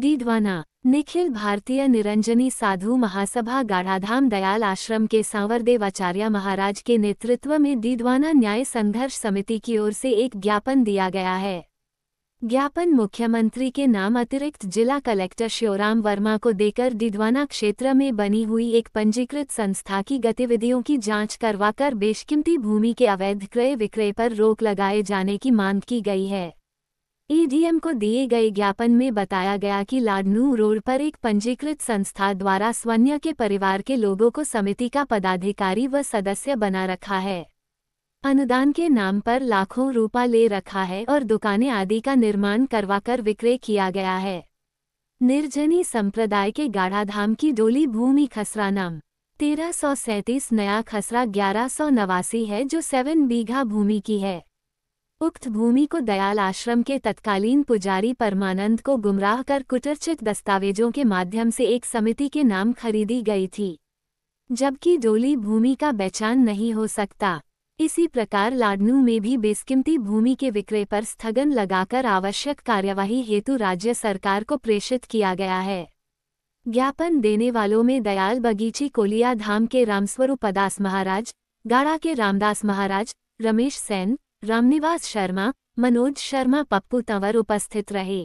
डीडवाना निखिल भारतीय निरंजनी साधु महासभा गाढ़ाधाम दयाल आश्रम के आचार्य महाराज के नेतृत्व में डीडवाना न्याय संघर्ष समिति की ओर से एक ज्ञापन दिया गया है ज्ञापन मुख्यमंत्री के नाम अतिरिक्त जिला कलेक्टर श्योराम वर्मा को देकर डिडवाना क्षेत्र में बनी हुई एक पंजीकृत संस्था की गतिविधियों की जांच करवाकर बेशकीमती भूमि के अवैध क्रय विक्रय पर रोक लगाए जाने की मांग की गई है ईडीएम e को दिए गए ज्ञापन में बताया गया कि लाडनू रोड पर एक पंजीकृत संस्था द्वारा स्वन्य के परिवार के लोगों को समिति का पदाधिकारी व सदस्य बना रखा है अनुदान के नाम पर लाखों रूपा ले रखा है और दुकानें आदि का निर्माण करवाकर विक्रय किया गया है निर्जनी संप्रदाय के गाढ़ाधाम की डोली भूमि खसरा नाम तेरह सौ सैंतीस नया खसरा ग्यारह सौ नवासी है जो सेवन बीघा भूमि की है उक्त भूमि को दयाल आश्रम के तत्कालीन पुजारी परमानंद को गुमराह कर कुटरचित दस्तावेजों के माध्यम से एक समिति के नाम खरीदी गई थी जबकि डोली भूमि का बेचान नहीं हो सकता इसी प्रकार लाडनू में भी बेस्किमती भूमि के विक्रय पर स्थगन लगाकर आवश्यक कार्यवाही हेतु राज्य सरकार को प्रेषित किया गया है ज्ञापन देने वालों में दयाल बगीची कोलिया धाम के रामस्वरूप महाराज गाड़ा के रामदास महाराज रमेश सेन रामनिवास शर्मा मनोज शर्मा पप्पू तंवर उपस्थित रहे